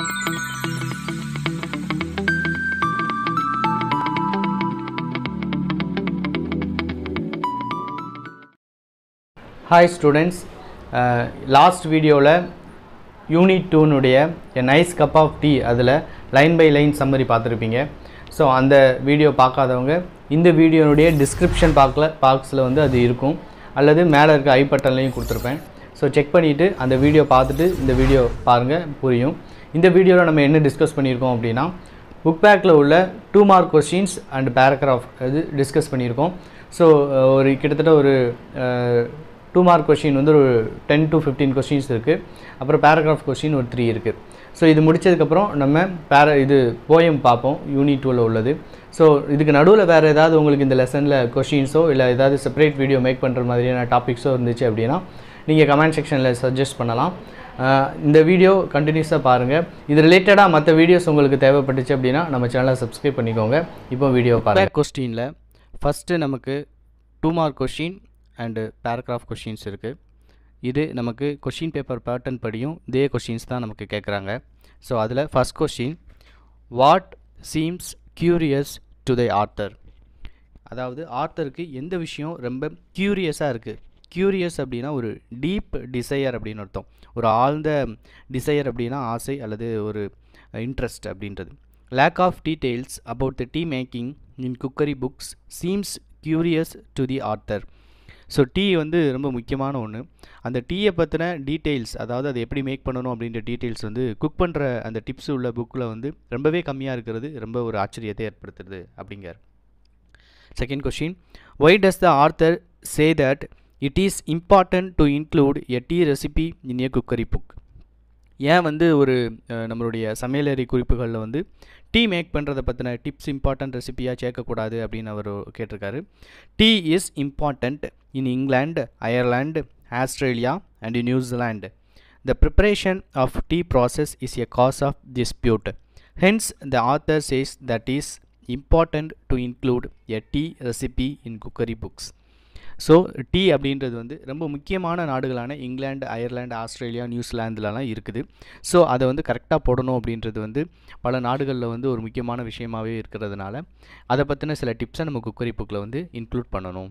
Hi students last வீடியோவில் unit டூனுடைய a nice cup of tea அதில் லைன் பை லைன் சம்மரி பார்த்துருப்பீங்க so அந்த வீடியோ பார்க்காதவங்க இந்த வீடியோனுடைய டிஸ்கிரிப்ஷன் பார்க்கல பாக்ஸில் வந்து அது இருக்கும் அல்லது மேலே இருக்க ஐ பட்டன்லையும் கொடுத்துருப்பேன் ஸோ செக் பண்ணிவிட்டு அந்த வீடியோ பார்த்துட்டு இந்த வீடியோ பாருங்கள் புரியும் இந்த வீடியோவில் நம்ம என்ன டிஸ்கஸ் பண்ணியிருக்கோம் அப்படின்னா புக் பேக்கில் உள்ள two mark questions and paragraph இது டிஸ்கஸ் பண்ணியிருக்கோம் ஸோ ஒரு கிட்டத்தட்ட ஒரு டூ மார்க் கொஷின் வந்து ஒரு டென் டு ஃபிஃப்டீன் கொஷின்ஸ் இருக்குது அப்புறம் பேராகிராஃப் கொஷின் ஒரு த்ரீ இருக்குது ஸோ இது முடித்ததுக்கப்புறம் நம்ம பேர இது போயம் பார்ப்போம் யூனிட் டூவில் உள்ளது ஸோ இதுக்கு நடுவில் வேறு ஏதாவது உங்களுக்கு இந்த லெசனில் கொஷின்ஸோ இல்லை ஏதாவது செப்பரேட் வீடியோ மேக் பண்ணுற மாதிரியான டாபிக்ஸோ இருந்துச்சு அப்படின்னா நீங்கள் கமெண்ட் செக்ஷனில் சஜஸ்ட் பண்ணலாம் இந்த வீடியோ கண்டினியூஸாக பாருங்கள் இது ரிலேட்டடாக மற்ற வீடியோஸ் உங்களுக்கு தேவைப்பட்டுச்சு அப்படின்னா நம்ம சேனலை சப்ஸ்கிரைப் பண்ணிக்கோங்க இப்போ வீடியோ பாருங்கள் கொஸ்டினில் ஃபஸ்ட்டு நமக்கு two mark question and paragraph questions இருக்குது இது நமக்கு கொஷின் பேப்பர் பேட்டர்ன் படியும் இதே கொஷின்ஸ் தான் நமக்கு கேட்குறாங்க ஸோ அதில் first question what seems curious to the author அதாவது ஆர்த்தருக்கு எந்த விஷயம் ரொம்ப க்யூரியஸாக இருக்குது க்யூரியஸ் அப்படின்னா ஒரு டீப் டிசையர் அப்படின்னு அர்த்தம் ஒரு ஆழ்ந்த டிசையர் அப்படின்னா ஆசை அல்லது ஒரு இன்ட்ரெஸ்ட் அப்படின்றது lack of details about the tea making in cookery books seems curious to the author so tea வந்து ரொம்ப முக்கியமான ஒன்று அந்த டீயை பற்றின டீட்டெயில்ஸ் அதாவது அதை எப்படி மேக் பண்ணணும் அப்படின்ற டீட்டெயில்ஸ் வந்து குக் பண்ணுற அந்த டிப்ஸ் உள்ள புக்கில் வந்து ரொம்பவே கம்மியாக இருக்கிறது ரொம்ப ஒரு ஆச்சரியத்தை ஏற்படுத்துறது அப்படிங்கிறார் second question why does the author say that it is important to include a tea recipe in a cookery book ஏன் வந்து ஒரு நம்மளுடைய சமையலறை குறிப்புகளில் வந்து டீ மேக் பண்ணுறதை பற்றின டிப்ஸ் இம்பார்ட்டன்ட் ரெசிபியாக சேர்க்கக்கூடாது அப்படின்னு அவர் கேட்டிருக்காரு tea is important in England Ireland Australia and New Zealand the preparation of tea process is a cause of dispute hence the author says that is important to include a tea recipe in cookery books so tea அப்படின்றது வந்து ரொம்ப முக்கியமான நாடுகளான England Ireland Australia நியூசிலாந்துலலாம் இருக்குது so அதை வந்து கரெக்டாக போடணும் அப்படின்றது வந்து பல நாடுகளில் வந்து ஒரு முக்கியமான விஷயமாகவே இருக்கிறதுனால அதை பற்றின சில டிப்ஸை நம்ம குக்கரிப்புக்கில் வந்து இன்க்ளூட் பண்ணணும்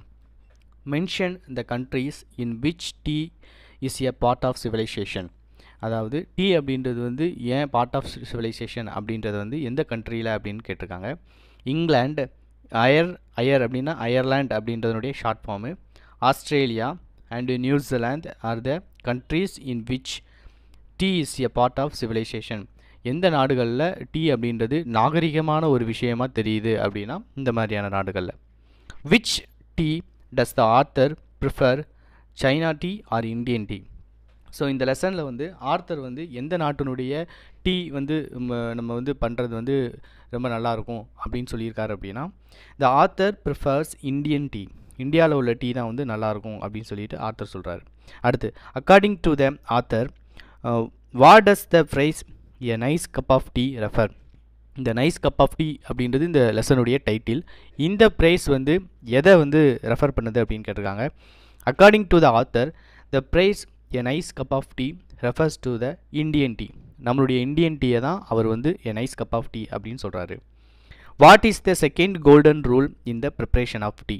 mention the countries in which tea is a part of civilisation அதாவது டீ அப்படின்றது வந்து ஏன் பார்ட் ஆஃப் சிவிலைசேஷன் அப்படின்றது வந்து எந்த கண்ட்ரியில் அப்படின்னு கேட்டிருக்காங்க இங்கிலாண்டு அயர் அயர் அப்படின்னா அயர்லாண்ட் அப்படின்றதுடைய short form Australia and New Zealand are the countries in which tea is a part of civilisation எந்த நாடுகளில் டீ அப்படின்றது நாகரிகமான ஒரு விஷயமாக தெரியுது அப்படின்னா இந்த மாதிரியான நாடுகளில் which tea does the author prefer China tea or Indian tea so இந்த லெசனில் வந்து ஆர்த்தர் வந்து எந்த நாட்டினுடைய டீ வந்து நம்ம வந்து பண்ணுறது வந்து ரொம்ப நல்லாயிருக்கும் அப்படின்னு சொல்லியிருக்காரு அப்படின்னா the author prefers Indian tea இந்தியாவில் உள்ள டீ தான் வந்து நல்லாயிருக்கும் அப்படின்னு சொல்லிட்டு ஆர்த்தர் சொல்கிறாரு அடுத்து according to the author what does the phrase a nice cup of tea refer இந்த நைஸ் கப் ஆஃப் டீ அப்படின்றது இந்த லெசனுடைய டைட்டில் இந்த ப்ரைஸ் வந்து எதை வந்து ரெஃபர் பண்ணுது அப்படின்னு கேட்டிருக்காங்க according to the author the phrase a nice cup of tea refers to the Indian tea நம்மளுடைய இந்தியன் டீயை தான் அவர் வந்து a nice cup of tea அப்படின்னு சொல்கிறாரு what is the second golden rule in the preparation of tea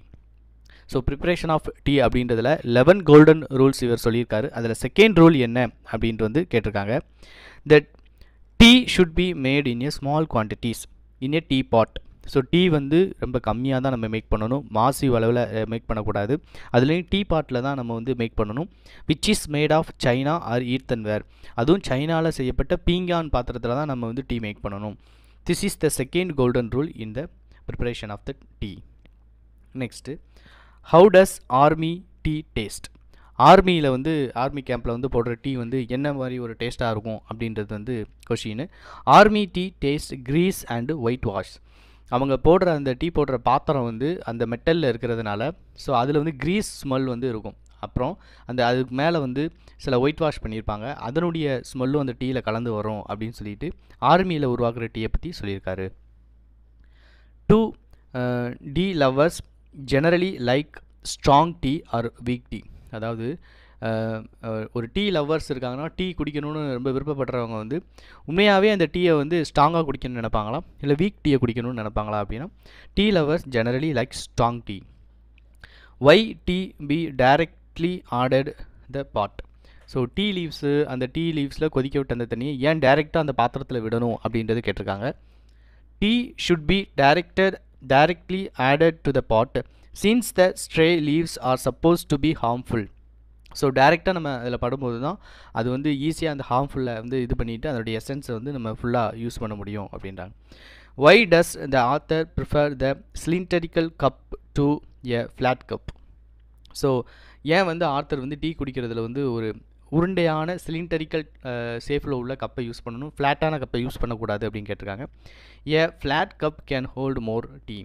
so preparation of tea அப்படின்றதில் eleven golden rules இவர் சொல்லியிருக்காரு அதில் செகண்ட் ரூல் என்ன அப்படின்ட்டு வந்து கேட்டிருக்காங்க the tea should be made in a small quantities in a tea pot so tea வந்து ரொம்ப கம்மியாக தான் நம்ம மேக் பண்ணணும் மாசிவ் அளவில் மேக் பண்ணக்கூடாது அதுலேயும் டீ பாட்டில் தான் நம்ம வந்து மேக் பண்ணணும் which is made of china or earthenware அதுவும் சைனாவில் செய்யப்பட்ட பீங்கான் பாத்திரத்தில் தான் நம்ம வந்து டீ மேக் பண்ணணும் this is the second golden rule in the preparation of the tea next how does army tea taste ஆர்மியில் வந்து ஆர்மி கேம்பில் வந்து போடுற டீ வந்து என்ன மாதிரி ஒரு டேஸ்ட்டாக இருக்கும் அப்படின்றது வந்து கொஷின்னு army tea taste grease and whitewash அவங்க போடுற அந்த டீ போடுற பாத்திரம் வந்து அந்த மெட்டலில் இருக்கிறதுனால ஸோ அதில் வந்து க்ரீஸ் ஸ்மெல் வந்து இருக்கும் அப்புறம் அந்த அதுக்கு மேலே வந்து சில ஒயிட் வாஷ் பண்ணியிருப்பாங்க அதனுடைய ஸ்மெல்லும் அந்த டீயில் கலந்து வரும் அப்படின்னு சொல்லிட்டு ஆர்மியில் உருவாக்குற டீயை பற்றி சொல்லியிருக்காரு do tea lovers generally like strong tea or weak tea அதாவது ஒரு டீ லவ்வர்ஸ் இருக்காங்கன்னா டீ குடிக்கணும்னு ரொம்ப விருப்பப்படுறவங்க வந்து உண்மையாகவே அந்த டீயை வந்து ஸ்ட்ராங்காக குடிக்கணும்னு நினைப்பாங்களா இல்லை வீக் டீயை குடிக்கணும்னு நினைப்பாங்களா அப்படின்னா tea lovers generally like strong tea why tea be directly ordered the pot so tea leaves அந்த டீ லீவ்ஸில் கொதிக்க விட்ட அந்த தண்ணியை ஏன் டைரெக்டாக அந்த பாத்திரத்தில் விடணும் அப்படின்றது கேட்டிருக்காங்க tea should be directed directly added to the pot since the stray leaves are supposed to be harmful so டேரெக்டாக நம்ம அதில் படும்போது தான் அது வந்து ஈஸியாக அந்த ஹார்ம்ஃபுல்லை வந்து இது பண்ணிவிட்டு அதோடைய எசன்ஸை வந்து நம்ம ஃபுல்லாக யூஸ் பண்ண முடியும் அப்படின்றாங்க why does the author prefer the cylindrical cup to a flat cup so ஏன் வந்து ஆர்த்தர் வந்து டீ குடிக்கிறதுல வந்து ஒரு உருண்டையான சிலிண்டரிக்கல் சேஃபில் உள்ள கப்பை யூஸ் பண்ணணும் ஃப்ளாட்டான கப்பை யூஸ் பண்ணக்கூடாது அப்படின்னு கேட்டிருக்காங்க a flat cup can hold more tea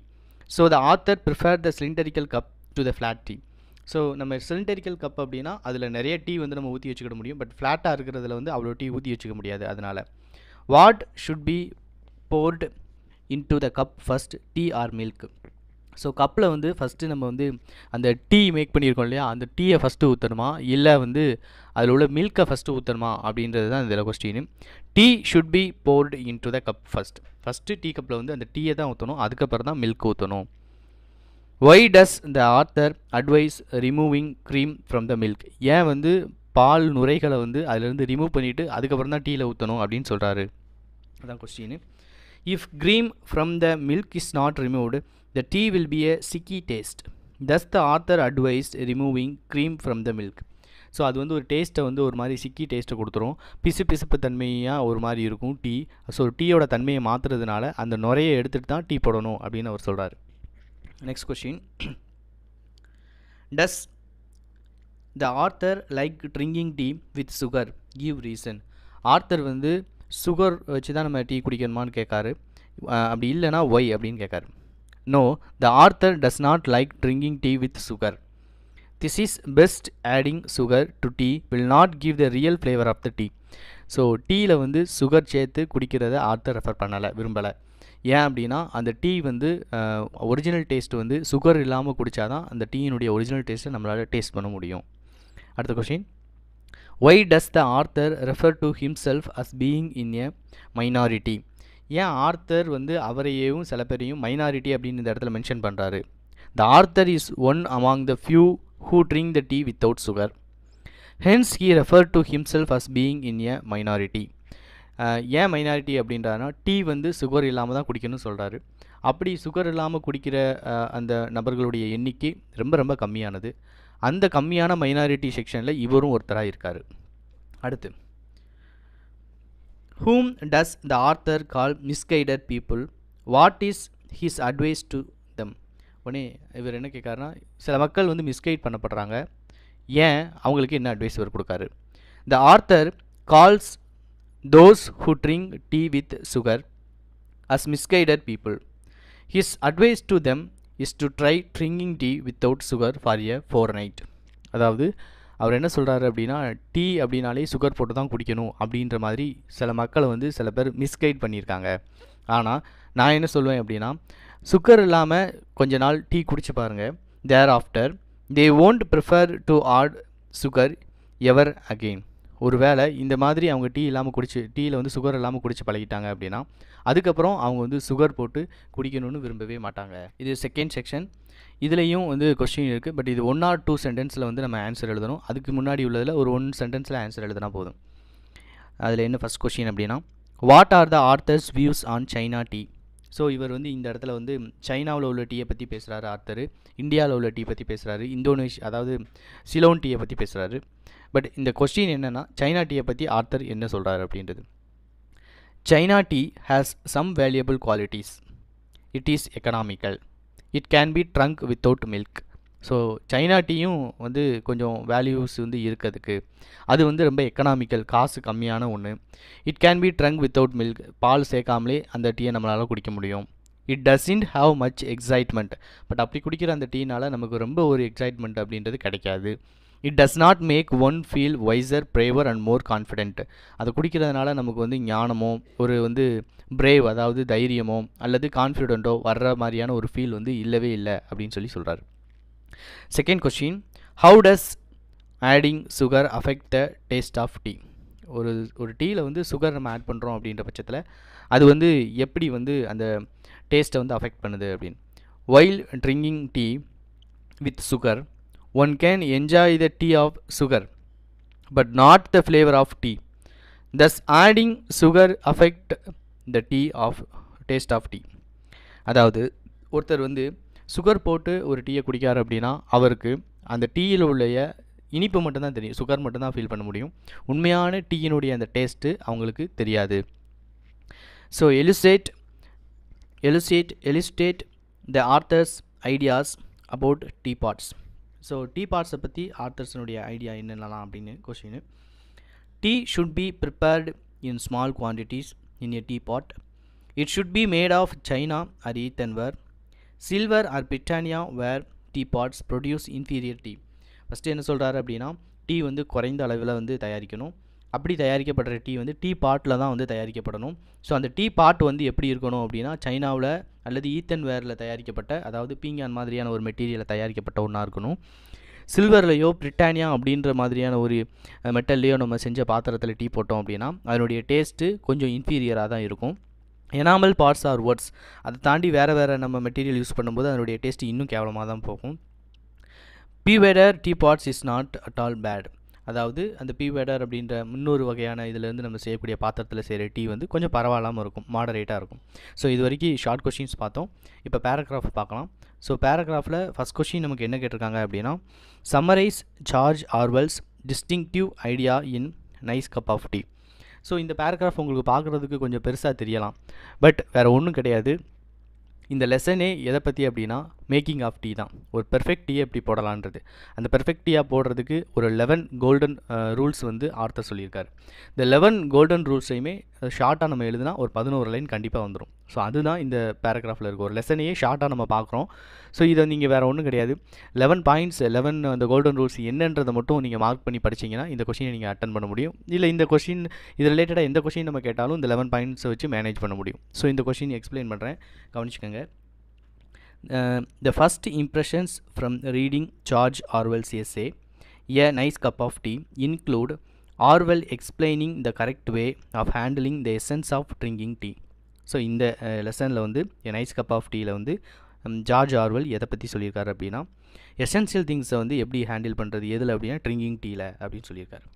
so the author prefer the cylindrical cup to the flat tea so நம்ம சிலிண்டரிக்கல் கப் அப்படின்னா அதில் நிறைய டீ வந்து நம்ம ஊற்றி வச்சுக்கிட முடியும் பட் ஃப்ளாட்டாக இருக்கிறதுல வந்து அவ்வளோ டீ ஊற்றி வச்சுக்க முடியாது அதனால் what should be in to the cup first tea or milk so கப்பில் வந்து ஃபஸ்ட்டு நம்ம வந்து அந்த டீ மேக் பண்ணியிருக்கோம் இல்லையா அந்த டீயை ஃபஸ்ட்டு ஊற்றணுமா இல்லை வந்து அதில் உள்ள மில்க்கை ஃபஸ்ட்டு ஊற்றணுமா அப்படின்றது தான் இதில் question tea should be poured to the cup first first tea கப்பில் வந்து அந்த டீயை தான் ஊற்றணும் அதுக்கப்புறம் தான் மில்க் ஊற்றணும் ஒய் டஸ் இந்த author advise removing cream from the milk ஏன் வந்து பால் நுரைகளை வந்து அதிலிருந்து ரிமூவ் பண்ணிவிட்டு அதுக்கப்புறம் தான் டீயில் ஊற்றணும் அப்படின்னு சொல்கிறாரு அதுதான் question if cream from the milk is not removed the tea will be a sickly taste thus the author advise removing cream from the milk so அது வந்து ஒரு டேஸ்ட்டை வந்து ஒரு மாதிரி சிக்கி டேஸ்ட்டை கொடுத்துரும் பிசு பிசுப்பு தன்மையாக ஒரு மாதிரி இருக்கும் டீ ஸோ டீயோட தன்மையை மாற்றுறதுனால அந்த நுரையை எடுத்துகிட்டு தான் டீ போடணும் அப்படின்னு அவர் சொல்கிறார் next question does the author like drinking tea with sugar give reason author வந்து சுகர் வச்சு தான் நம்ம டீ குடிக்கணுமான்னு கேட்காரு அப்படி இல்லைனா ஒய் அப்படின்னு கேட்காரு no the author does not like drinking tea with sugar this is best adding sugar to tea will not give the real flavour of the tea so டீயில் வந்து சுகர் சேர்த்து குடிக்கிறத ஆர்த்தர் ரெஃபர் பண்ணலை விரும்பலை ஏன் அப்படின்னா அந்த டீ வந்து ஒரிஜினல் டேஸ்ட் வந்து சுகர் இல்லாமல் குடித்தா தான் அந்த டீயினுடைய ஒரிஜினல் டேஸ்ட்டை நம்மளால் டேஸ்ட் பண்ண முடியும் அடுத்த question why does the author refer to self as being in a minority ஏன் ஆர்த்தர் வந்து அவரையும் சில பேரையும் மைனாரிட்டி அப்படின்னு இந்த இடத்துல மென்ஷன் பண்ணுறாரு the author is one among the few who drink the tea without sugar hence he refer to himself as being in a minority ஏன் மைனாரிட்டி அப்படின்றாருன்னா டீ வந்து சுகர் இல்லாமல் தான் குடிக்கணும்னு சொல்கிறாரு அப்படி சுகர் இல்லாமல் குடிக்கிற அந்த நபர்களுடைய எண்ணிக்கை ரொம்ப ரொம்ப கம்மியானது அந்த கம்மியான மைனாரிட்டி செக்ஷனில் இவரும் ஒருத்தராக இருக்கார் அடுத்து whom does the author call misguided people what is his advice to them உடனே இவர் என்ன கேட்காருன்னா சில மக்கள் வந்து மிஸ்கைட் பண்ணப்படுறாங்க ஏன் அவங்களுக்கு என்ன அட்வைஸ் இவர் கொடுக்காரு the author calls those who drink tea with sugar as misguided people. His advice to them is to try drinking tea without sugar for a fortnight அதாவது அவர் என்ன சொல்கிறாரு அப்படின்னா டீ அப்படின்னாலே சுகர் போட்டு தான் குடிக்கணும் அப்படின்ற மாதிரி சில மக்களை வந்து சில பேர் மிஸ்கைட் பண்ணியிருக்காங்க ஆனால் நான் என்ன சொல்லுவேன் அப்படின்னா சுகர் இல்லாமல் கொஞ்ச நாள் டீ குடிச்சு பாருங்கள் thereafter they won't prefer to add sugar ever again ஒரு வேளை இந்த மாதிரி அவங்க டீ இல்லாமல் குடிச்சு டீயில் வந்து சுகர் இல்லாமல் குடிச்சு பழகிட்டாங்க அப்படின்னா அதுக்கப்புறம் அவங்க வந்து சுகர் போட்டு குடிக்கணும்னு விரும்பவே மாட்டாங்க இது செகண்ட் செக்ஷன் இதுலேயும் வந்து கொஸ்டின் இருக்குது பட் இது ஒன் ஆர் டூ சென்டென்ஸில் வந்து நம்ம ஆன்சர் எழுதணும் அதுக்கு முன்னாடி உள்ளதில் ஒரு ஒன் சென்டென்ஸில் ஆன்சர் எழுதுனா போதும் அதில் என்ன ஃபஸ்ட் கொஸ்டின் அப்படின்னா what are the author's views on China tea so இவர் வந்து இந்த இடத்துல வந்து சைனாவில் உள்ள டீயை பற்றி பேசுகிறாரு ஆர்த்தர் இந்தியாவில் உள்ள டீ பற்றி பேசுகிறாரு இந்தோனேஷ் அதாவது சிலோன் டீயை பற்றி பேசுகிறாரு பட் இந்த கொஸ்டின் என்னென்னா சைனா டீயை பற்றி ஆர்த்தர் என்ன சொல்கிறார் அப்படின்றது China tea has some valuable qualities it is economical it can be drunk without milk so China டீயும் வந்து கொஞ்சம் வேல்யூஸ் வந்து இருக்கிறதுக்கு அது வந்து ரொம்ப எக்கனாமிக்கல் காசு கம்மியான ஒன்று it can be drunk without milk பால் சேர்க்காமலே அந்த டீயை நம்மளால் குடிக்க முடியும் it doesn't have much excitement but அப்படி குடிக்கிற அந்த டீனால் நமக்கு ரொம்ப ஒரு எக்ஸைட்மெண்ட் அப்படின்றது கிடைக்காது it does not make one feel wiser braver and more confident அதை குடிக்கிறதுனால நமக்கு வந்து ஞானமோ ஒரு வந்து பிரேவ் அதாவது தைரியமோ அல்லது கான்ஃபிடென்ட்டோ வர்ற மாதிரியான ஒரு ஃபீல் வந்து இல்லவே இல்லை அப்படின்னு சொல்லி சொல்கிறார் second question how does adding sugar affect the taste of tea ஒரு ஒரு டீயில் வந்து சுகர் நம்ம ஆட் பண்ணுறோம் அப்படின்ற பட்சத்தில் அது வந்து எப்படி வந்து அந்த டேஸ்ட்டை வந்து அஃபெக்ட் பண்ணுது அப்படின்னு while drinking tea with sugar one can enjoy the tea of sugar but not the flavor of tea thus adding sugar affect the tea of taste of tea அதாவது ஒருத்தர் வந்து சுகர் போட்டு ஒரு டீயை குடிக்கார் அப்படின்னா அவருக்கு அந்த டீயில் உள்ள இனிப்பு மட்டும்தான் தெரியும் சுகர் மட்டும்தான் ஃபீல் பண்ண முடியும் உண்மையான டீயினுடைய அந்த டேஸ்ட்டு அவங்களுக்கு தெரியாது so elucidate elucidate elucidate the author's ideas about tea pots so tea பார்ட்ஸை பற்றி ஆத்தர்ஸனுடைய ஐடியா என்னென்னலாம் அப்படின்னு question tea should be prepared in small quantities in a tea pot it should be made of china or earthenware silver or Britannia ware tea pots produce inferior tea first என்ன சொல்கிறாரு அப்படின்னா tea வந்து குறைந்த அளவில் வந்து தயாரிக்கணும் அப்படி தயாரிக்கப்படுற tea வந்து tea பாட்டில் தான் வந்து தயாரிக்கப்படணும் ஸோ அந்த டீ பாட் வந்து எப்படி இருக்கணும் அப்படின்னா சைனாவில் அல்லது ஈத்தன் வேரில் தயாரிக்கப்பட்ட அதாவது பீங்கான் மாதிரியான ஒரு மெட்டீரியலை தயாரிக்கப்பட்ட ஒன்றா இருக்கணும் சில்வர்லேயோ பிரிட்டானியா அப்படின்ற மாதிரியான ஒரு மெட்டல்லையோ நம்ம செஞ்ச பாத்திரத்தில் டீ போட்டோம் அப்படின்னா அதனுடைய டேஸ்ட்டு கொஞ்சம் இன்ஃபீரியராக தான் இருக்கும் எனாமல் பார்ட்ஸ் ஆர் ஒர்ட்ஸ் அதை தாண்டி வேறு வேறு நம்ம மெட்டீரியல் யூஸ் பண்ணும்போது அதனுடைய டேஸ்ட் இன்னும் கேவலமாக தான் போகும் whether tea pots is not at all bad அதாவது அந்த பி வேடர் அப்படின்ற முன்னொரு வகையான இதிலேருந்து நம்ம செய்யக்கூடிய பாத்திரத்தில் செய்கிற டீ வந்து கொஞ்சம் பரவாயில்லாமல் இருக்கும் மாடரேட்டாக இருக்கும் ஸோ இது வரைக்கும் ஷார்ட் கொஷின்ஸ் பார்த்தோம் இப்போ பேராகிராஃப் பார்க்கலாம் ஸோ பேராகிராஃபில் ஃபஸ்ட் கொஷின் நமக்கு என்ன கேட்டிருக்காங்க அப்படின்னா summarise George Orwell's distinctive idea in nice cup of tea so இந்த பேராகிராஃப் உங்களுக்கு பார்க்குறதுக்கு கொஞ்சம் பெருசாக தெரியலாம் பட் வேறு ஒன்றும் கிடையாது இந்த லெசனே எதை பற்றி அப்படின்னா மேக்கிங் ஆஃப் டீ தான் ஒரு பெர்ஃபெக்ட் டீ எப்படி போடலான்றது அந்த பெர்ஃபெக்ட் டீயாக போடுறதுக்கு ஒரு லெவன் கோல்டன் ரூல்ஸ் வந்து ஆர்த்தர் சொல்லியிருக்காரு இந்த லெவன் கோல்டன் ரூல்ஸையுமே ஷார்ட்டாக நம்ம எழுதுனா ஒரு பதினோரு லைன் கண்டிப்பாக வந்துடும் ஸோ அதுதான் இந்த பேராகிராஃபில் இருக்கும் ஒரு லெசனையே ஷார்ட்டாக நம்ம பார்க்குறோம் ஸோ இதை நீங்கள் வேறு ஒன்றும் கிடையாது லெவன் பாயிண்ட்ஸ் லெவன் அந்த கோல்டன் ரூல்ஸ் என்னன்றதை மட்டும் நீங்கள் மார்க் பண்ணி படிச்சிங்கன்னா இந்த கொஷினை நீங்கள் அட்டன் பண்ண முடியும் இல்லை இந்த கொஷின் இது ரிலேட்டடாக எந்த கொஷின் நம்ம கேட்டாலும் இந்த லெவன் பாயிண்ட்ஸை வச்சு மேனேஜ் பண்ண முடியும் ஸோ இந்த கொஷின் எக்ஸ்பிளைன் பண்ணுறேன் கவனிச்சுக்கோங்க the first impressions from reading George Orwell's essay a nice cup of tea include Orwell explaining the correct way of handling the essence of drinking tea so இந்த uh, லெசனில் வந்து a nice cup of டீயில் வந்து George um, Orwell எதை பற்றி சொல்லியிருக்காரு அப்படின்னா essential திங்ஸை வந்து எப்படி ஹேண்டில் பண்ணுறது எதில் அப்படின்னா ட்ரிங்கிங் டீயில் அப்படின்னு சொல்லியிருக்காரு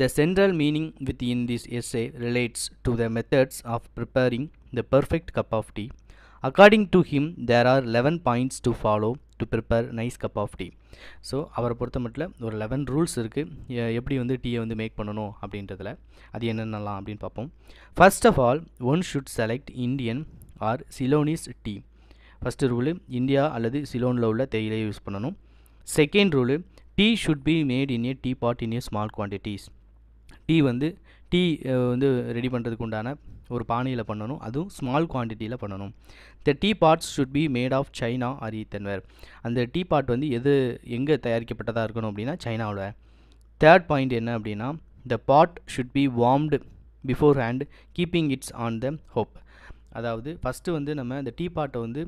the central meaning within this essay relates to the methods of preparing the perfect cup of tea according to him there are eleven points to follow to prepare nice cup of tea so அவரை பொறுத்த மட்டும் ஒரு eleven rules இருக்குது எப்படி வந்து டீயை வந்து make பண்ணணும் அப்படின்றதில் அது என்னென்னலாம் அப்படின்னு பார்ப்போம் first of all one should select Indian or Ceylonese tea first rule India அல்லது சிலோனில் உள்ள தேயிலையை யூஸ் பண்ணணும் second rule tea should be made in a tea pot in a small quantities tea வந்து டீ வந்து ரெடி பண்ணுறதுக்கு உண்டான ஒரு பானையில் பண்ணணும் அதுவும் ஸ்மால் குவான்டிட்டியில் பண்ணணும் the tea pots should be made of china or earthenware அந்த டீ பார்ட் வந்து எது எங்கே தயாரிக்கப்பட்டதாக இருக்கணும் அப்படின்னா சைனாவோட தேர்ட் பாயிண்ட் என்ன அப்படின்னா the pot should be warmed beforehand keeping its on the hob அதாவது ஃபஸ்ட்டு வந்து நம்ம அந்த டீ பாட்டை வந்து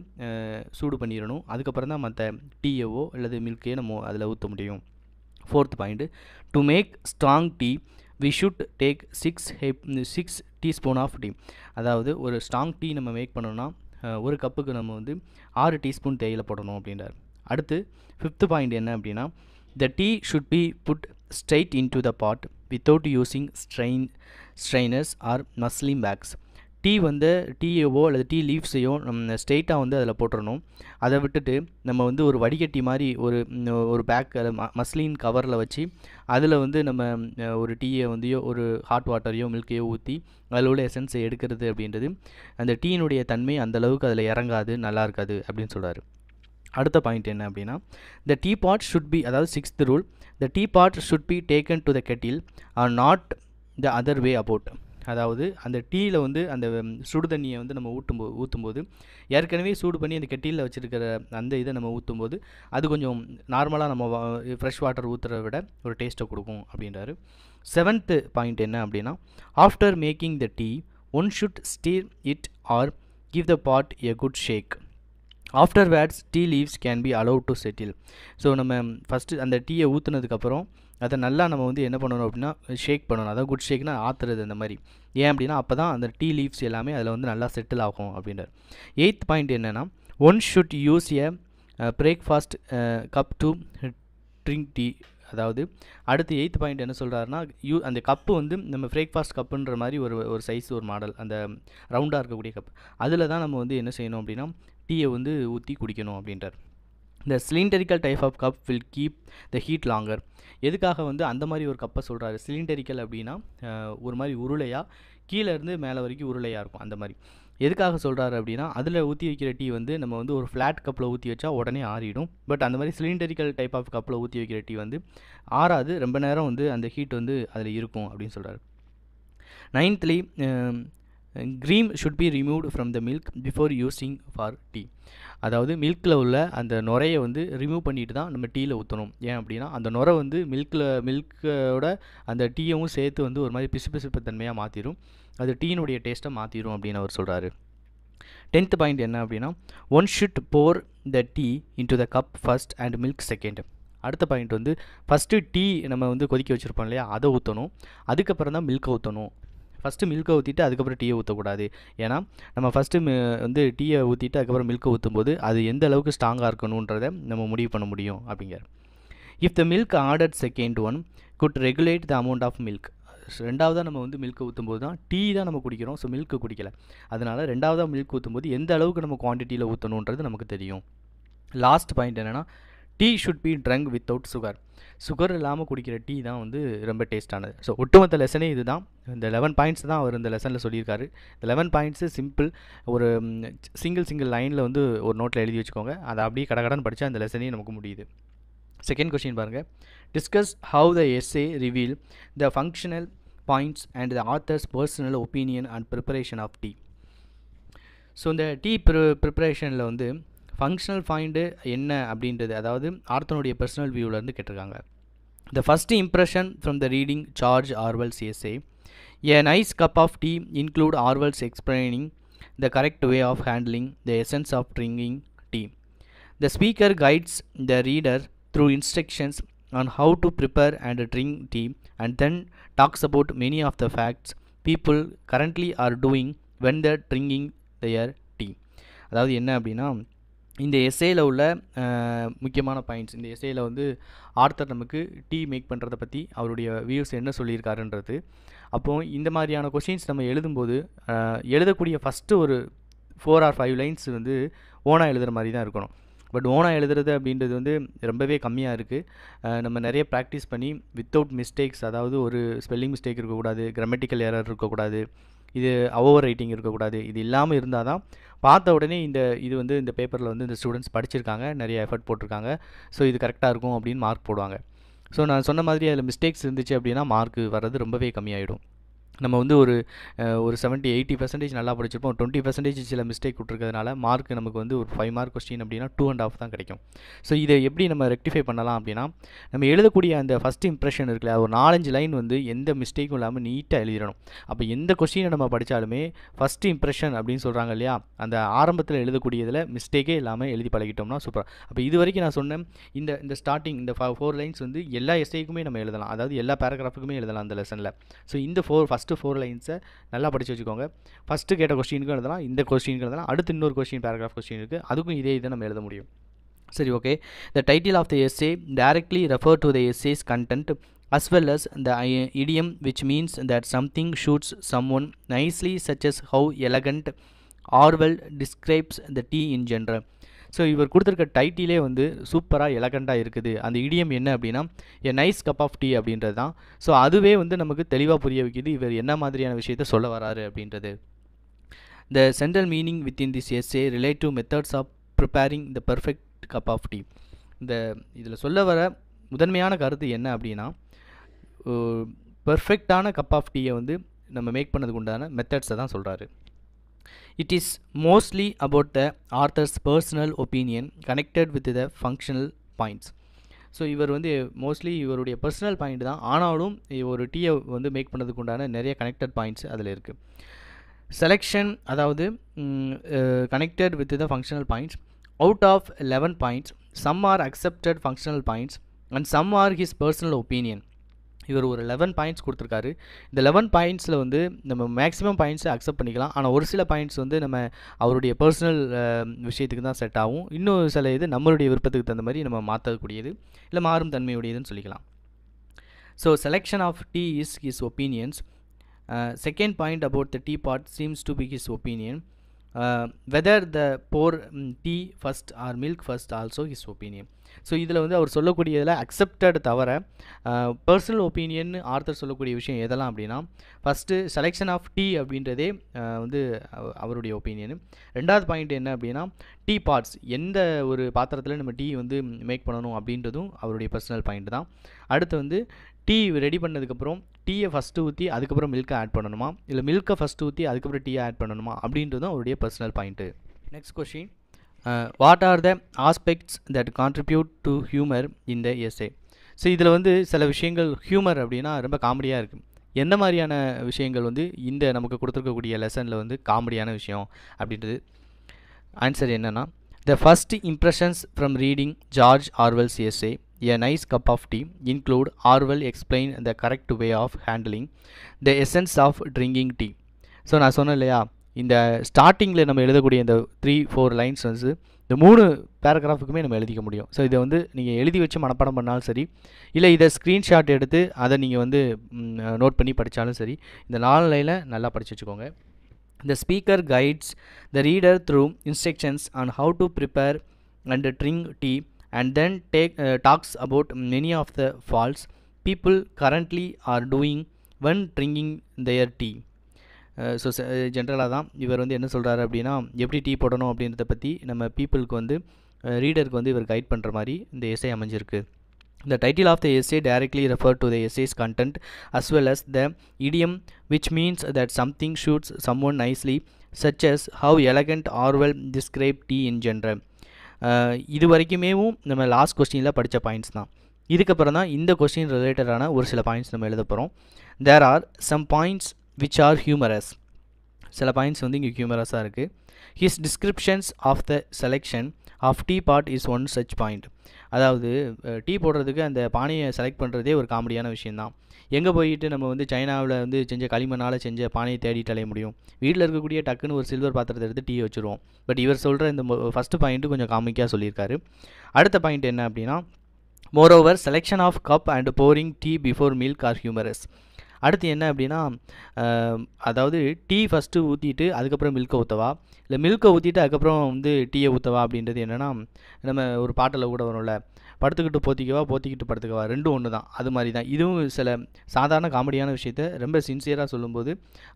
சூடு பண்ணிடணும் அதுக்கப்புறம் தான் மற்ற டீயவோ அல்லது மில்கையோ நம்ம அதில் ஊற்ற முடியும் fourth point to make strong tea we should take six heap six teaspoon of tea அதாவது ஒரு ஸ்ட்ராங் டீ நம்ம மேக் பண்ணோன்னா ஒரு கப்புக்கு நம்ம வந்து ஆறு டீஸ்பூன் தேயிலை போடணும் அப்படின்றார் அடுத்து ஃபிஃப்த்து பாயிண்ட் என்ன அப்படின்னா the tea should be put straight in to the pot without using strain strainers or muslin bags tea வந்து டீயவோ அல்லது டீ லீவ்ஸையோ நம்ம ஸ்ட்ரெயிட்டாக வந்து அதில் போட்டுடணும் அதை விட்டுட்டு நம்ம வந்து ஒரு வடிகட்டி மாதிரி ஒரு ஒரு பேக் மஸ்லின் கவரில் வச்சு அதில் வந்து நம்ம ஒரு டீயை வந்தையோ ஒரு ஹாட் வாட்டரையோ மில்கையோ ஊற்றி அதில் உள்ள எசன்ஸை எடுக்கிறது அப்படின்றது அந்த டீயினுடைய தன்மை அந்தளவுக்கு அதில் இறங்காது நல்லா இருக்காது அப்படின்னு சொல்கிறார் அடுத்த பாயிண்ட் என்ன அப்படின்னா the tea pot should be அதாவது sixth rule the tea pot should be taken to the kettle or not the other way about அதாவது அந்த டீயில் வந்து அந்த சுடு தண்ணியை வந்து நம்ம ஊட்டும்போ ஊற்றும்போது ஏற்கனவே சூடு பண்ணி அந்த கெட்டியில் வச்சுருக்கிற அந்த இதை நம்ம ஊற்றும்போது அது கொஞ்சம் நார்மலாக நம்ம ஃப்ரெஷ் வாட்டர் ஊற்றுறத விட ஒரு டேஸ்ட்டை கொடுக்கும் அப்படின்றாரு செவன்த்து பாயிண்ட் என்ன அப்படின்னா after making the tea one should stir it or give the pot a good shake afterwards tea leaves can be allow to settle so நம்ம ஃபஸ்ட்டு அந்த டீயை ஊற்றுனதுக்கப்புறம் அதை நல்லா நம்ம வந்து என்ன பண்ணணும் அப்படின்னா ஷேக் பண்ணணும் அதாவது குட் ஷேக்னா ஆத்துறது அந்த மாதிரி ஏன் அப்படின்னா அப்போ தான் அந்த டீ லீவ்ஸ் எல்லாமே அதில் வந்து நல்லா செட்டில் ஆகும் அப்படின்றார் எயித் பாயிண்ட் என்னென்னா one should use a breakfast cup to drink tea அதாவது அடுத்து எயித் பாயிண்ட் என்ன சொல்கிறாருன்னா யூ அந்த கப்பு வந்து நம்ம பிரேக்ஃபாஸ்ட் கப்புன்ற மாதிரி ஒரு ஒரு சைஸ் ஒரு மாடல் அந்த ரவுண்டாக இருக்கக்கூடிய கப் அதில் தான் நம்ம வந்து என்ன செய்யணும் அப்படின்னா டீயை வந்து ஊற்றி குடிக்கணும் அப்படின்றார் இந்த cylindrical type of cup will keep the heat longer எதுக்காக வந்து அந்த மாதிரி ஒரு கப்பை சொல்கிறாரு சிலிண்டரிக்கல் அப்படின்னா ஒரு மாதிரி உருளையாக கீழேருந்து மேலே வரைக்கும் உருளையாக இருக்கும் அந்த மாதிரி எதுக்காக சொல்கிறாரு அப்படின்னா அதில் ஊற்றி வைக்கிற டீ வந்து நம்ம வந்து ஒரு ஃப்ளாட் கப்பில் ஊற்றி வச்சா உடனே ஆறிடும் பட் அந்த மாதிரி சிலிண்டரிக்கல் டைப் ஆஃப் கப்பில் ஊற்றி வைக்கிற டீ வந்து ஆறாது ரொம்ப நேரம் வந்து அந்த ஹீட் வந்து அதில் இருக்கும் அப்படின்னு சொல்கிறாரு ninthly cream should be removed from the milk before using for tea அதாவது மில்கில் உள்ள அந்த நுரையை வந்து ரிமூவ் பண்ணிட்டு தான் நம்ம டீயில் ஊற்றணும் ஏன் அப்படின்னா அந்த நுரை வந்து மில்கில் மில்கோட அந்த டீயவும் சேர்த்து வந்து ஒரு மாதிரி பிசு பிசுப்பு தன்மையாக மாற்றிடும் அது டீயினுடைய டேஸ்ட்டை மாற்றிடும் அப்படின்னு அவர் சொல்கிறாரு டென்த் பாயிண்ட் என்ன அப்படின்னா one should pour the tea into the cup first and milk second அடுத்த பாயிண்ட் வந்து ஃபஸ்ட்டு டீ நம்ம வந்து கொதிக்க வச்சுருப்போம் இல்லையா அதை ஊற்றணும் அதுக்கப்புறம் தான் மில்க்கை ஊற்றணும் ஃபஸ்ட்டு மில்கை ஊற்றிட்டு அதுக்கப்புறம் டீயை ஊற்றக்கூடாது ஏன்னா நம்ம ஃபஸ்ட்டு வந்து டீயை ஊற்றிட்டு அதுக்கப்புறம் மில்கை ஊற்றும்போது அது எந்த அளவுக்கு ஸ்ட்ராங்காக இருக்கணுன்றதை நம்ம முடிவு பண்ண முடியும் அப்படிங்கிற if the milk order second one could regulate the amount of milk ரெண்டாவதாக நம்ம வந்து மில்க் ஊற்றும் போது தான் டீ தான் நம்ம குடிக்கிறோம் ஸோ மில்க்கு குடிக்கல அதனால் ரெண்டாவதாக மில்க் ஊற்றும் போது எந்த அளவுக்கு நம்ம குவான்டிட்டியில் ஊற்றணுன்றது நமக்கு தெரியும் லாஸ்ட் பாயிண்ட் என்னென்னா tea should be drunk without sugar sugar இல்லாமல் குடிக்கிற டீ தான் வந்து ரொம்ப டேஸ்ட்டானது ஸோ ஒட்டுமொத்த லெசனே இது தான் இந்த லெவன் பாயிண்ட்ஸ் தான் அவர் இந்த லெசனில் சொல்லியிருக்காரு இந்த லெவன் பாயிண்ட்ஸு சிம்பிள் ஒரு சிங்கிள் சிங்கிள் லைனில் வந்து ஒரு நோட்டில் எழுதி வச்சுக்கோங்க அதை அப்படியே கடகடன் படித்தா அந்த லெசனே நமக்கு முடியுது செகண்ட் கொஸ்டின் பாருங்கள் discuss how the essay reveal the functional points and the author's personal opinion and preparation of tea so இந்த டீ ப்ரி ப்ரிப்பரேஷனில் வந்து ஃபங்க்ஷனல் பாயிண்ட்டு என்ன அப்படின்றது அதாவது ஆர்த்தனுடைய பர்சனல் வியூவிலேருந்து கேட்டிருக்காங்க the first impression from the reading George Orwell essay a nice cup of tea include Orwell's explaining the correct way of handling the essence of drinking tea the speaker guides the reader through instructions on how to prepare and drink tea and then talks about many of the facts people currently are doing when the drinking their tea அதாவது என்ன அப்படின்னா இந்த எஸ்ஏயில் உள்ள முக்கியமான points இந்த எஸ்ஏயில் வந்து author நமக்கு tea make பண்ணுறதை பற்றி அவருடைய வியூஸ் என்ன சொல்லியிருக்காருன்றது அப்போது இந்த மாதிரியான கொஷின்ஸ் நம்ம எழுதும்போது எழுதக்கூடிய ஃபஸ்ட்டு ஒரு ஃபோர் ஆர் ஃபைவ் லைன்ஸ் வந்து ஓனாக எழுதுகிற மாதிரி தான் இருக்கணும் பட் ஓனாக எழுதுறது அப்படின்றது வந்து ரொம்பவே கம்மியாக இருக்குது நம்ம நிறைய ப்ராக்டிஸ் பண்ணி வித்தவுட் மிஸ்டேக்ஸ் அதாவது ஒரு ஸ்பெல்லிங் மிஸ்டேக் இருக்கக்கூடாது கிராமட்டிக்கல் ஏரர் இருக்கக்கூடாது இது ஓவர் ரைட்டிங் இருக்கக்கூடாது இது இல்லாமல் இருந்தால் தான் பார்த்த உடனே இந்த இது வந்து இந்த பேப்பரில் வந்து இந்த ஸ்டூடெண்ட்ஸ் படிச்சிருக்காங்க நிறைய எஃபர்ட் போட்டிருக்காங்க ஸோ இது கரெக்டாக இருக்கும் அப்படின்னு மார்க் போடுவாங்க ஸோ நான் சொன்ன மாதிரி அதில் மிஸ்டேக்ஸ் இருந்துச்சு அப்படின்னா மார்க் வர்றது ரொம்பவே கம்மியாயிடும் நம்ம வந்து ஒரு ஒரு செவன்ட்டி எயிட்டி பர்சன்டேஜ் நல்லா படிச்சிருப்போம் டுவெண்ட்டி பர்சன்டேஜ் சில மிஸ்டேக் கொடுக்குறதுனால மார்க் நமக்கு வந்து ஒரு ஃபைவ் மார்க் கொஸ்டின் அப்படின்னா டூ அண்ட் ஆஃப் தான் கிடைக்கும் ஸோ இதை எப்படி நம்ம ரெக்டிஃபை பண்ணலாம் அப்படின்னா நம்ம எழுதக்கூடிய அந்த ஃபஸ்ட் இம்ப்ரெஷன் இருக்குல்ல ஒரு நாலஞ்சு லைன் வந்து எந்த மிஸ்டேக்கும் இல்லாமல் நீட்டாக எழுதிடணும் அப்போ எந்த கொஸ்டினை நம்ம படித்தாலுமே ஃபஸ்ட் இம்ப்ரெஷன் அப்படின்னு சொல்கிறாங்க இல்லையா அந்த ஆரம்பத்தில் எழுதக்கூடியதில் மிஸ்டேக்கே இல்லாமல் எழுதி பழகிட்டோம்னா சூப்பராக அப்போ இது வரைக்கும் நான் சொன்னேன் இந்த இந்த ஸ்டார்டிங் இந்த ஃபோர் லைன்ஸ் வந்து எல்லா எஸ்டேக்குமே நம்ம எழுதலாம் அதாவது எல்லா பேராகிராஃபுக்குமே எழுதலாம் அந்த லெசனில் ஸோ இந்த ஃபோர் ஃபஸ்ட் ஃபஸ்ட்டு ஃபோர் லைன்ஸை நல்லா படித்து வச்சுக்கோங்க ஃபஸ்ட்டு கேட்ட கொஸ்டினுக்கும் எழுதலாம் இந்த கொஸ்டினுக்கு எழுதலாம் அடுத்து இன்னொரு கொஸ்டின் பேராகிராஃப் கொஸ்டின் இருக்குது அதுக்கும் இதே இதை நம்ம எழுத முடியும் சரி okay the title of the essay directly refer to the essay's content as well as idiom which means that something suits someone nicely such as how elegant Orwell describes the tea in general so இவர் கொடுத்துருக்க டைட்டிலே வந்து சூப்பராக எலகண்டாக இருக்குது அந்த idiom என்ன அப்படின்னா a nice cup of tea அப்படின்றது தான் ஸோ அதுவே வந்து நமக்கு தெளிவாக புரிய வைக்கிது இவர் என்ன மாதிரியான விஷயத்த சொல்ல வராரு அப்படின்றது the central meaning within this essay relate to methods of preparing the perfect cup of tea இந்த இதில் சொல்ல வர முதன்மையான கருத்து என்ன அப்படின்னா பர்ஃபெக்டான கப் ஆஃப் டீயை வந்து நம்ம மேக் பண்ணதுக்கு உண்டான மெத்தட்ஸை தான் சொல்கிறாரு it is mostly about the author's personal opinion connected with the functional points so இவர் வந்து மோஸ்ட்லி இவருடைய பர்சனல் பாயிண்ட் தான் ஆனாலும் ஒரு டீயை வந்து மேக் பண்ணதுக்கு உண்டான நிறைய கனெக்டட் பாயிண்ட்ஸ் அதில் இருக்குது செலெக்ஷன் அதாவது connected with the functional points out of eleven points some are accepted functional points and some are his personal opinion இவர் ஒரு லெவன் பாயிண்ட்ஸ் கொடுத்துருக்காரு இந்த லெவன் பாயிண்ட்ஸில் வந்து நம்ம மேக்ஸிமம் பாயிண்ட்ஸை அக்செப்ட் பண்ணிக்கலாம் ஆனால் ஒரு சில பாயிண்ட்ஸ் வந்து நம்ம அவருடைய பர்சனல் விஷயத்துக்கு தான் செட் ஆகும் இன்னும் சில இது நம்மளுடைய விருப்பத்துக்கு தகுந்த மாதிரி நம்ம மாற்றக்கூடியது இல்லை மாறும் தன்மையுடையதுன்னு சொல்லிக்கலாம் so selection of tea is his opinions second point about the tea pot seems to be his opinion whether the pour tea first or milk first also his opinion so இதில் வந்து அவர் சொல்லக்கூடியதில் அக்செப்டட் தவிர personal opinion author சொல்லக்கூடிய விஷயம் எதெல்லாம் அப்படின்னா first selection of tea அப்படின்றதே வந்து அவருடைய ஒப்பீனியன் ரெண்டாவது பாயிண்ட் என்ன அப்படின்னா டீ பார்ட்ஸ் எந்த ஒரு பாத்திரத்தில் நம்ம டீ வந்து மேக் பண்ணணும் அப்படின்றதும் அவருடைய பர்சனல் பாயிண்ட் தான் அடுத்து வந்து டீ ரெடி பண்ணதுக்கப்புறம் டீயை ஃபஸ்ட்டு ஊற்றி அதுக்கப்புறம் மில்க்கை ஆட் பண்ணணுமா இல்லை மில்க்கை ஃபஸ்ட்டு ஊற்றி அதுக்கப்புறம் டீயை ஆட் பண்ணணுமா அப்படின்றதும் அவருடைய personal point next question what are the aspects that contribute to humour in the essay so இதில் வந்து சில விஷயங்கள் ஹியூமர் அப்படின்னா ரொம்ப காமெடியாக இருக்குது எந்த மாதிரியான விஷயங்கள் வந்து இந்த நமக்கு கொடுத்துருக்கக்கூடிய லெசனில் வந்து காமெடியான விஷயம் அப்படின்றது ஆன்சர் என்னென்னா the first impressions from reading George Orwell's essay a nice cup of tea include Orwell explain the correct way of handling the essence of drinking tea so நான் சொன்னேன் இல்லையா இந்த ஸ்டார்டிங்கில் நம்ம எழுதக்கூடிய இந்த த்ரீ ஃபோர் லைன்ஸ் வந்து இந்த மூணு பேராகிராஃபுக்குமே நம்ம எழுதிக்க முடியும் ஸோ இதை வந்து நீங்கள் எழுதி வச்சு மனப்பாடம் பண்ணாலும் சரி இல்லை இதை ஸ்க்ரீன்ஷாட் எடுத்து அதை நீங்கள் வந்து நோட் பண்ணி படித்தாலும் சரி இந்த நாலு லைனில் நல்லா படித்து வச்சுக்கோங்க இந்த speaker guides the reader through instructions on how to prepare and drink tea and then take talks about many of the faults people currently are doing when drinking their tea so ஜென்ரலாக தான் இவர் வந்து என்ன சொல்கிறாரு அப்படின்னா எப்படி tea போடணும் அப்படின்றத பற்றி நம்ம பீப்புளுக்கு வந்து ரீடருக்கு வந்து இவர் கைட் பண்ணுற மாதிரி இந்த எஸ்ஐ அமைஞ்சிருக்கு title of the essay directly refer to the essay's content as well as the idiom which means that something suits someone nicely such as how elegant Orwell describe tea in general இது வரைக்குமேவும் நம்ம last கொஸ்டினில் படித்த points தான் இதுக்கப்புறம் தான் இந்த question ரிலேட்டடான ஒரு சில பாயிண்ட்ஸ் நம்ம எழுத போகிறோம் there are some points which are humorous சில பாயிண்ட்ஸ் வந்து இங்கே ஹியூமரஸாக இருக்குது his descriptions of the selection of tea pot is one such point அதாவது டீ போடுறதுக்கு அந்த பானையை செலக்ட் பண்ணுறதே ஒரு காமெடியான விஷயந்தான் எங்கே போயிட்டு நம்ம வந்து சைனாவில் வந்து செஞ்ச களிமண்ணால் செஞ்ச பானையை தேடிட்டு அலைய முடியும் வீட்டில் இருக்கக்கூடிய டக்குன்னு ஒரு சில்வர் பாத்திரத்தை எடுத்து டீ வச்சுருவோம் பட் இவர் சொல்கிற இந்த ஃபஸ்ட்டு பாயிண்ட் கொஞ்சம் காமிக்காக சொல்லியிருக்காரு அடுத்த பாயிண்ட் என்ன அப்படின்னா moreover selection of cup and pouring tea before milk are humorous அடுத்து என்ன அப்படின்னா அதாவது டீ ஃபஸ்ட்டு ஊற்றிட்டு அதுக்கப்புறம் மில்கை ஊற்றவா இல்லை மில்கை ஊற்றிட்டு அதுக்கப்புறம் வந்து டீயை ஊற்றவா அப்படின்றது என்னென்னா நம்ம ஒரு பாட்டில் கூட வரும்ல படுத்துக்கிட்டு போத்திக்கவா போத்திக்கிட்டு படுத்துக்கவா ரெண்டும் ஒன்று தான் அது மாதிரி தான் இதுவும் சில சாதாரண காமெடியான விஷயத்த ரொம்ப சின்சியராக சொல்லும்போது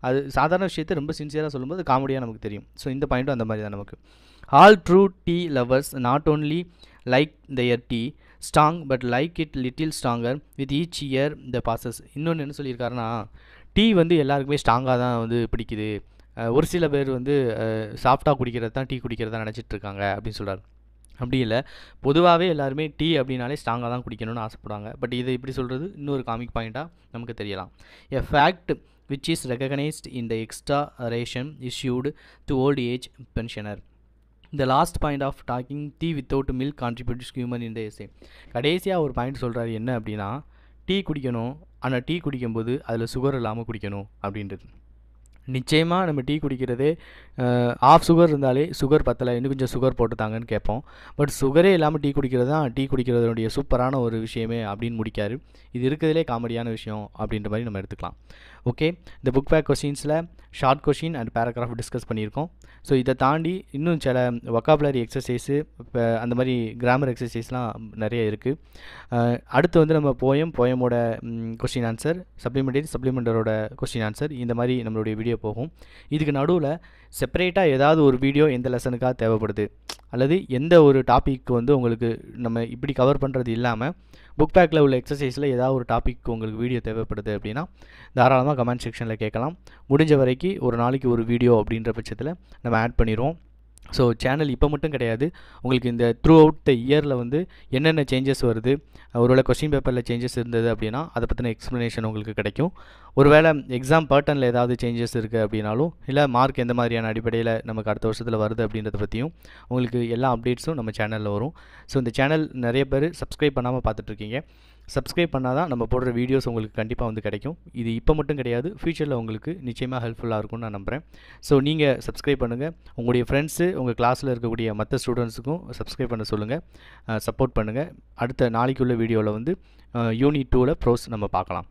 அது சாதாரண விஷயத்த ரொம்ப சின்சியராக சொல்லும்போது காமெடியாக நமக்கு தெரியும் ஸோ இந்த பாயிண்ட்டும் அந்த மாதிரி தான் நமக்கு all true tea lovers not only like their tea strong but like it little stronger with each year the passes இன்னொன்று என்ன சொல்லியிருக்காருன்னா டீ வந்து எல்லாருக்குமே ஸ்ட்ராங்காக தான் வந்து பிடிக்குது ஒரு சில பேர் வந்து சாஃப்டாக குடிக்கிறது தான் டீ குடிக்கிறது தான் நினச்சிட்ருக்காங்க அப்படின்னு சொல்கிறார் அப்படி இல்லை பொதுவாகவே எல்லாருமே டீ அப்படின்னாலே ஸ்ட்ராங்காக தான் குடிக்கணும்னு ஆசைப்படுவாங்க பட் இதை இப்படி சொல்கிறது இன்னொரு காமிக் பாயிண்ட்டாக நமக்கு தெரியலாம் a fact which is recognised in the extra ration issued to old age pensioner இந்த last point of talking tea without milk contributes human இந்த எஸ்ஏ கடைசியாக ஒரு பாயிண்ட் சொல்கிறாரு என்ன அப்படின்னா டீ குடிக்கணும் ஆனால் டீ குடிக்கும்போது அதில் சுகர் இல்லாமல் குடிக்கணும் அப்படின்றது நிச்சயமாக நம்ம டீ குடிக்கிறதே ஆஃப் சுகர் இருந்தாலே சுகர் பத்தலை இன்னும் கொஞ்சம் சுகர் போட்டுத்தாங்கன்னு கேட்போம் பட் சுகரே இல்லாமல் டீ குடிக்கிறது தான் டீ குடிக்கிறதுடைய சூப்பரான ஒரு விஷயமே அப்படின்னு முடிக்காரு இது இருக்கிறதுலே காமெடியான விஷயம் அப்படின்ற மாதிரி நம்ம எடுத்துக்கலாம் ஓகே இந்த புக் பேக் கொஷின்ஸில் short question and paragraph discuss பண்ணியிருக்கோம் ஸோ இதை தாண்டி இன்னும் சில ஒக்காபுலரி எக்ஸசைஸு இப்போ அந்த மாதிரி கிராமர் எக்ஸசைஸ்லாம் நிறைய இருக்குது அடுத்து வந்து நம்ம போயம் போயமோட கொஷின் ஆன்சர் சப்ளிமெண்டரி சப்ளிமெண்டரோட கொஷின் ஆன்சர் இந்த மாதிரி நம்மளுடைய வீடியோ போகும் இதுக்கு நடுவில் செப்பரேட்டாக ஏதாவது ஒரு வீடியோ எந்த லெசனுக்காக தேவைப்படுது அல்லது எந்த ஒரு டாபிக் வந்து உங்களுக்கு நம்ம இப்படி கவர் பண்ணுறது இல்லாமல் புக் பேக்கில் உள்ள எக்ஸசைஸில் ஏதாவது ஒரு டாபிக் உங்களுக்கு வீடியோ தேவைப்படுது அப்படின்னா தாராளமாக கமெண்ட் செக்ஷனில் கேட்கலாம் முடிஞ்ச வரைக்கும் ஒரு நாளைக்கு ஒரு வீடியோ அப்படின்ற பட்சத்தில் நம்ம ஆட் பண்ணிடுவோம் ஸோ சேனல் இப்போ மட்டும் கிடையாது உங்களுக்கு இந்த த்ரூ அவுட் த இயரில் வந்து என்னென்ன சேஞ்சஸ் வருது ஒருவேளை கொஸ்டின் பேப்பரில் சேஞ்சஸ் இருந்தது அப்படின்னா அதை பற்றின எக்ஸ்ப்ளனேஷன் உங்களுக்கு கிடைக்கும் ஒருவேளை எக்ஸாம் பேட்டர்னில் ஏதாவது சேஞ்சஸ் இருக்குது அப்படின்னாலும் இல்லை மார்க் எந்த மாதிரியான அடிப்படையில் நமக்கு அடுத்த வருஷத்தில் வருது அப்படின்றத பற்றியும் உங்களுக்கு எல்லா அப்டேட்ஸும் நம்ம சேனலில் வரும் ஸோ இந்த சேனல் நிறைய பேர் சப்ஸ்கிரைப் பண்ணாமல் பார்த்துட்ருக்கீங்க சப்ஸ்கிரைப் பண்ணால் தான் நம்ம போடுற வீடியோஸ் உங்களுக்கு கண்டிப்பாக வந்து கிடைக்கும் இது இப்போ மட்டும் கிடையாது ஃப்யூச்சரில் உங்களுக்கு நிச்சயமாக ஹெல்ப்ஃபுல்லாக இருக்கும்னு நான் நம்புகிறேன் ஸோ நீங்கள் சப்ஸ்கிரைப் பண்ணுங்கள் உங்களுடைய ஃப்ரெண்ட்ஸு உங்கள் கிளாஸில் இருக்கக்கூடிய மற்ற ஸ்டூடெண்ட்ஸுக்கும் சப்ஸ்கிரைப் பண்ண சொல்லுங்கள் சப்போர்ட் பண்ணுங்கள் அடுத்த நாளைக்குள்ள வீடியோவில் வந்து யூனிட் டூவில் ப்ரோஸ் நம்ம பார்க்கலாம்